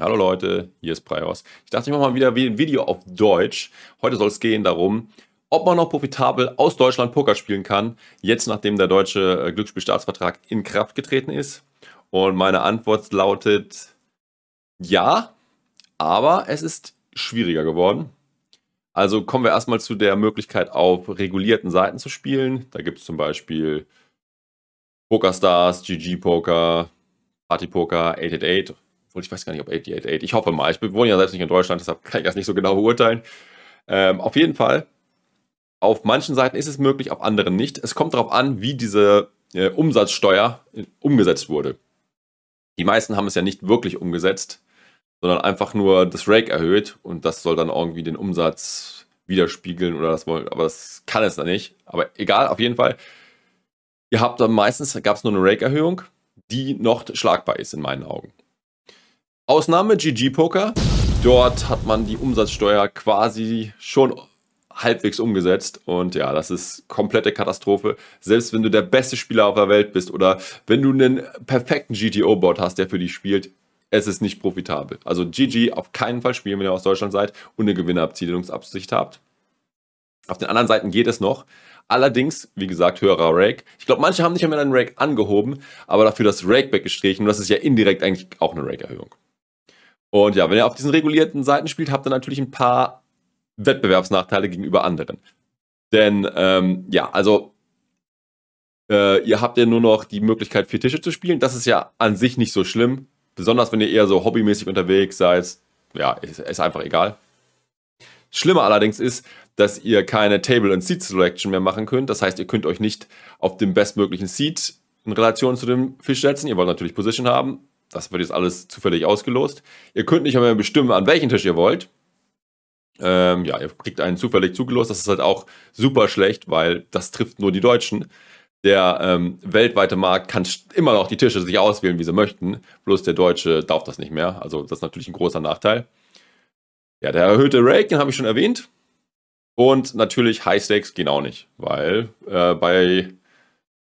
Hallo Leute, hier ist Prios. Ich dachte, ich mache mal wieder ein Video auf Deutsch. Heute soll es gehen darum, ob man noch profitabel aus Deutschland Poker spielen kann, jetzt nachdem der deutsche äh, Glücksspielstaatsvertrag in Kraft getreten ist. Und meine Antwort lautet ja, aber es ist schwieriger geworden. Also kommen wir erstmal zu der Möglichkeit, auf regulierten Seiten zu spielen. Da gibt es zum Beispiel PokerStars, GG Poker, Party Poker, 888 obwohl ich weiß gar nicht, ob 888. Ich hoffe mal. Ich wohne ja selbst nicht in Deutschland, deshalb kann ich das nicht so genau beurteilen. Ähm, auf jeden Fall, auf manchen Seiten ist es möglich, auf anderen nicht. Es kommt darauf an, wie diese äh, Umsatzsteuer äh, umgesetzt wurde. Die meisten haben es ja nicht wirklich umgesetzt, sondern einfach nur das Rake erhöht und das soll dann irgendwie den Umsatz widerspiegeln oder das wollen, aber das kann es dann nicht. Aber egal, auf jeden Fall. Ihr habt dann meistens, gab es nur eine Rake-Erhöhung, die noch schlagbar ist in meinen Augen. Ausnahme GG Poker. Dort hat man die Umsatzsteuer quasi schon halbwegs umgesetzt. Und ja, das ist komplette Katastrophe. Selbst wenn du der beste Spieler auf der Welt bist oder wenn du einen perfekten GTO-Bot hast, der für dich spielt, es ist nicht profitabel. Also GG auf keinen Fall spielen, wenn ihr aus Deutschland seid und eine Gewinnerabzielungsabsicht habt. Auf den anderen Seiten geht es noch. Allerdings, wie gesagt, höherer Rake. Ich glaube, manche haben nicht mehr einen Rake angehoben, aber dafür das Rake weggestrichen. Und das ist ja indirekt eigentlich auch eine Rake-Erhöhung. Und ja, wenn ihr auf diesen regulierten Seiten spielt, habt ihr natürlich ein paar Wettbewerbsnachteile gegenüber anderen. Denn ähm, ja, also äh, ihr habt ja nur noch die Möglichkeit, vier Tische zu spielen. Das ist ja an sich nicht so schlimm. Besonders wenn ihr eher so hobbymäßig unterwegs seid. Ja, ist, ist einfach egal. Schlimmer allerdings ist, dass ihr keine Table- und Seat-Selection mehr machen könnt. Das heißt, ihr könnt euch nicht auf dem bestmöglichen Seat in Relation zu dem Fisch setzen. Ihr wollt natürlich Position haben das wird jetzt alles zufällig ausgelost. Ihr könnt nicht mehr bestimmen, an welchen Tisch ihr wollt. Ähm, ja, ihr kriegt einen zufällig zugelost. Das ist halt auch super schlecht, weil das trifft nur die Deutschen. Der ähm, weltweite Markt kann immer noch die Tische sich auswählen, wie sie möchten. Bloß der Deutsche darf das nicht mehr. Also das ist natürlich ein großer Nachteil. Ja, der erhöhte Rake, den habe ich schon erwähnt. Und natürlich High Stakes gehen auch nicht, weil äh, bei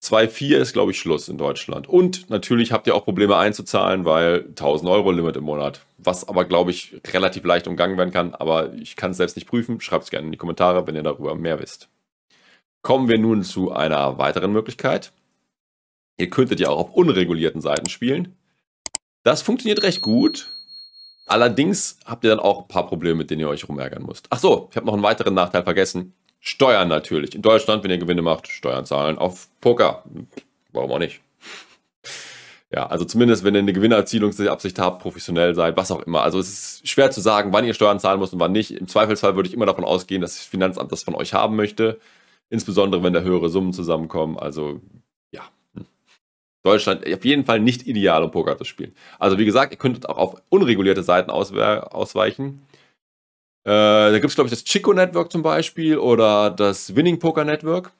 2,4 ist, glaube ich, Schluss in Deutschland. Und natürlich habt ihr auch Probleme einzuzahlen, weil 1000 Euro Limit im Monat. Was aber, glaube ich, relativ leicht umgangen werden kann. Aber ich kann es selbst nicht prüfen. Schreibt es gerne in die Kommentare, wenn ihr darüber mehr wisst. Kommen wir nun zu einer weiteren Möglichkeit. Ihr könntet ja auch auf unregulierten Seiten spielen. Das funktioniert recht gut. Allerdings habt ihr dann auch ein paar Probleme, mit denen ihr euch rumärgern müsst. Ach so, ich habe noch einen weiteren Nachteil vergessen. Steuern natürlich. In Deutschland, wenn ihr Gewinne macht, Steuern zahlen auf Poker. Warum auch nicht? Ja, also zumindest, wenn ihr eine Gewinnerzielungsabsicht habt, professionell seid, was auch immer. Also es ist schwer zu sagen, wann ihr Steuern zahlen müsst und wann nicht. Im Zweifelsfall würde ich immer davon ausgehen, dass das Finanzamt das von euch haben möchte. Insbesondere, wenn da höhere Summen zusammenkommen. Also ja, Deutschland auf jeden Fall nicht ideal, um Poker zu spielen. Also wie gesagt, ihr könntet auch auf unregulierte Seiten ausweichen. Äh, da gibt es, glaube ich, das Chico Network zum Beispiel oder das Winning Poker Network.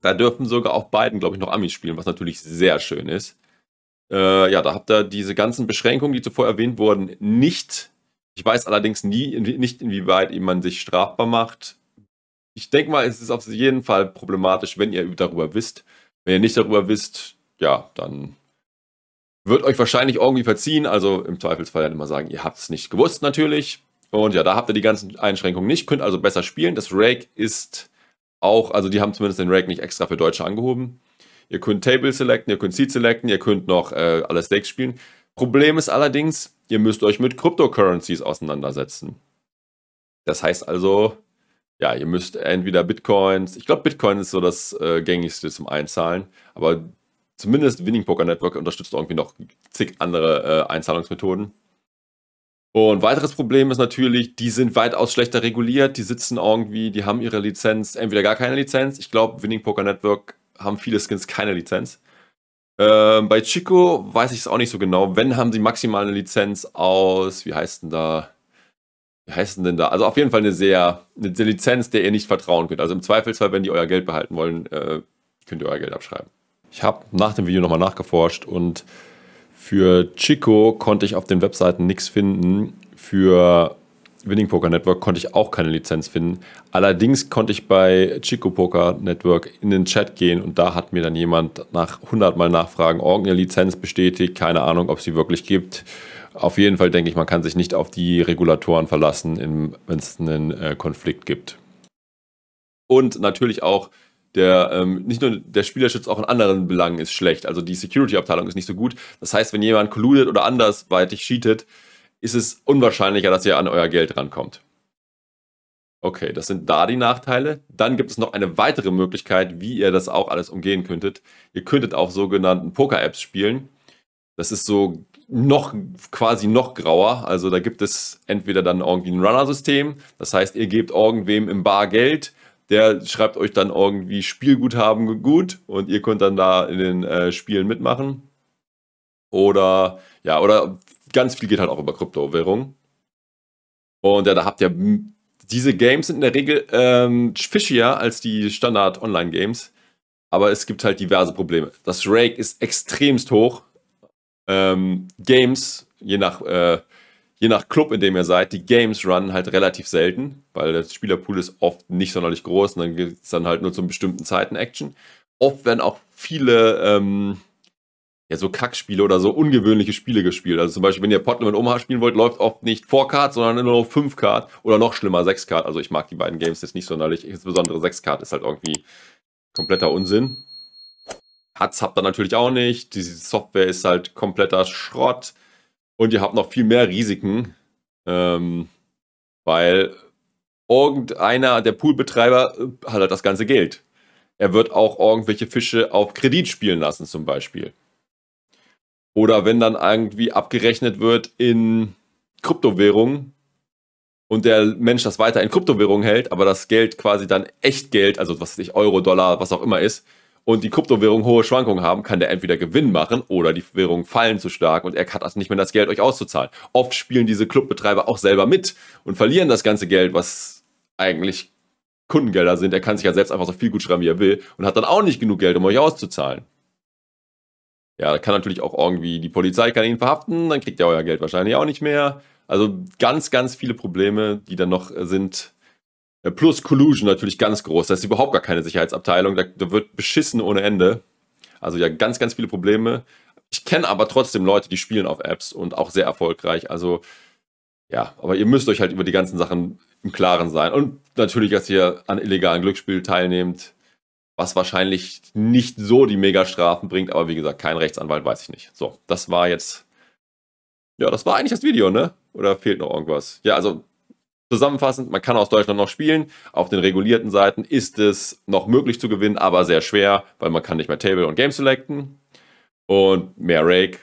Da dürfen sogar auch beiden, glaube ich, noch Amis spielen, was natürlich sehr schön ist. Äh, ja, da habt ihr diese ganzen Beschränkungen, die zuvor erwähnt wurden, nicht. Ich weiß allerdings nie, nicht inwieweit man sich strafbar macht. Ich denke mal, es ist auf jeden Fall problematisch, wenn ihr darüber wisst. Wenn ihr nicht darüber wisst, ja, dann wird euch wahrscheinlich irgendwie verziehen. Also im Zweifelsfall dann immer sagen, ihr habt es nicht gewusst natürlich. Und ja, da habt ihr die ganzen Einschränkungen nicht, könnt also besser spielen. Das Rake ist auch, also die haben zumindest den Rake nicht extra für Deutsche angehoben. Ihr könnt Table selecten, ihr könnt Seed selecten, ihr könnt noch äh, alle Stakes spielen. Problem ist allerdings, ihr müsst euch mit Cryptocurrencies auseinandersetzen. Das heißt also, ja, ihr müsst entweder Bitcoins, ich glaube Bitcoin ist so das äh, gängigste zum Einzahlen, aber zumindest Winning Poker Network unterstützt irgendwie noch zig andere äh, Einzahlungsmethoden. Und weiteres Problem ist natürlich, die sind weitaus schlechter reguliert, die sitzen irgendwie, die haben ihre Lizenz, entweder gar keine Lizenz. Ich glaube, Winning Poker Network haben viele Skins keine Lizenz. Ähm, bei Chico weiß ich es auch nicht so genau. Wenn, haben sie maximal eine Lizenz aus, wie heißt denn da? Wie heißt denn da? Also auf jeden Fall eine sehr, eine Lizenz, der ihr nicht vertrauen könnt. Also im Zweifelsfall, wenn die euer Geld behalten wollen, äh, könnt ihr euer Geld abschreiben. Ich habe nach dem Video nochmal nachgeforscht und für Chico konnte ich auf den Webseiten nichts finden. Für Winning Poker Network konnte ich auch keine Lizenz finden. Allerdings konnte ich bei Chico Poker Network in den Chat gehen und da hat mir dann jemand nach 100 Mal nachfragen, irgendeine Lizenz bestätigt, keine Ahnung, ob sie wirklich gibt. Auf jeden Fall denke ich, man kann sich nicht auf die Regulatoren verlassen, wenn es einen äh, Konflikt gibt. Und natürlich auch der ähm, nicht nur der Spielerschutz auch in anderen Belangen ist schlecht. Also die Security-Abteilung ist nicht so gut. Das heißt, wenn jemand colludet oder andersweitig cheatet, ist es unwahrscheinlicher, dass ihr an euer Geld rankommt. Okay, das sind da die Nachteile. Dann gibt es noch eine weitere Möglichkeit, wie ihr das auch alles umgehen könntet. Ihr könntet auch sogenannten Poker-Apps spielen. Das ist so noch quasi noch grauer. Also da gibt es entweder dann irgendwie ein Runner-System, das heißt, ihr gebt irgendwem im Bar Geld der schreibt euch dann irgendwie Spielguthaben gut und ihr könnt dann da in den äh, Spielen mitmachen. Oder ja, oder ganz viel geht halt auch über Kryptowährung. Und ja, da habt ihr diese Games sind in der Regel ähm, fischier als die Standard-Online-Games. Aber es gibt halt diverse Probleme. Das Rake ist extremst hoch. Ähm, Games, je nach äh, je nach Club, in dem ihr seid, die Games runnen halt relativ selten, weil das Spielerpool ist oft nicht sonderlich groß und dann gibt es dann halt nur zu bestimmten Zeiten Action. Oft werden auch viele ähm, ja, so Kackspiele oder so ungewöhnliche Spiele gespielt. Also zum Beispiel, wenn ihr Potten mit Omaha spielen wollt, läuft oft nicht 4-Card, sondern nur 5-Card oder noch schlimmer 6-Card. Also ich mag die beiden Games jetzt nicht sonderlich. Insbesondere 6-Card ist halt irgendwie kompletter Unsinn. Hat's habt ihr natürlich auch nicht. Die Software ist halt kompletter Schrott. Und ihr habt noch viel mehr Risiken, ähm, weil irgendeiner, der Poolbetreiber, äh, hat halt das ganze Geld. Er wird auch irgendwelche Fische auf Kredit spielen lassen, zum Beispiel. Oder wenn dann irgendwie abgerechnet wird in Kryptowährungen und der Mensch das weiter in Kryptowährungen hält, aber das Geld quasi dann echt Geld, also was weiß ich, Euro, Dollar, was auch immer ist, und die Kryptowährungen hohe Schwankungen haben, kann der entweder Gewinn machen oder die Währungen fallen zu stark und er hat also nicht mehr das Geld, euch auszuzahlen. Oft spielen diese Clubbetreiber auch selber mit und verlieren das ganze Geld, was eigentlich Kundengelder sind. Er kann sich ja selbst einfach so viel gut schreiben, wie er will und hat dann auch nicht genug Geld, um euch auszuzahlen. Ja, da kann natürlich auch irgendwie die Polizei kann ihn verhaften, dann kriegt er euer Geld wahrscheinlich auch nicht mehr. Also ganz, ganz viele Probleme, die dann noch sind, äh, plus Collusion natürlich ganz groß. Das ist überhaupt gar keine Sicherheitsabteilung. Da, da wird beschissen ohne Ende. Also ja, ganz, ganz viele Probleme. Ich kenne aber trotzdem Leute, die spielen auf Apps und auch sehr erfolgreich. Also ja, aber ihr müsst euch halt über die ganzen Sachen im Klaren sein. Und natürlich, dass ihr an illegalen Glücksspielen teilnehmt, was wahrscheinlich nicht so die Megastrafen bringt. Aber wie gesagt, kein Rechtsanwalt weiß ich nicht. So, das war jetzt. Ja, das war eigentlich das Video, ne? Oder fehlt noch irgendwas? Ja, also Zusammenfassend, man kann aus Deutschland noch spielen. Auf den regulierten Seiten ist es noch möglich zu gewinnen, aber sehr schwer, weil man kann nicht mehr Table und Game selecten. Und mehr Rake.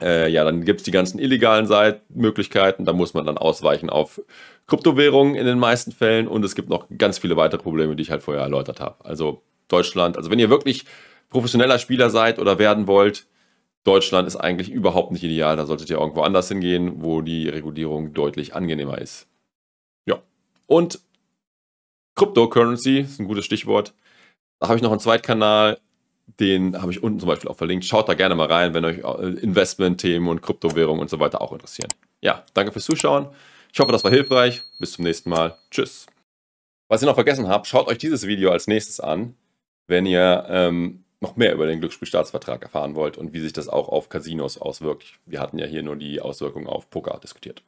Äh, ja, dann gibt es die ganzen illegalen Seiten, Möglichkeiten. Da muss man dann ausweichen auf Kryptowährungen in den meisten Fällen. Und es gibt noch ganz viele weitere Probleme, die ich halt vorher erläutert habe. Also Deutschland, also wenn ihr wirklich professioneller Spieler seid oder werden wollt, Deutschland ist eigentlich überhaupt nicht ideal. Da solltet ihr irgendwo anders hingehen, wo die Regulierung deutlich angenehmer ist. Ja. Und Cryptocurrency ist ein gutes Stichwort. Da habe ich noch einen Zweitkanal, den habe ich unten zum Beispiel auch verlinkt. Schaut da gerne mal rein, wenn euch äh, Investmentthemen und Kryptowährungen und so weiter auch interessieren. Ja, danke fürs Zuschauen. Ich hoffe, das war hilfreich. Bis zum nächsten Mal. Tschüss. Was ihr noch vergessen habt, schaut euch dieses Video als nächstes an, wenn ihr ähm, noch mehr über den Glücksspielstaatsvertrag erfahren wollt und wie sich das auch auf Casinos auswirkt. Wir hatten ja hier nur die Auswirkungen auf Poker diskutiert.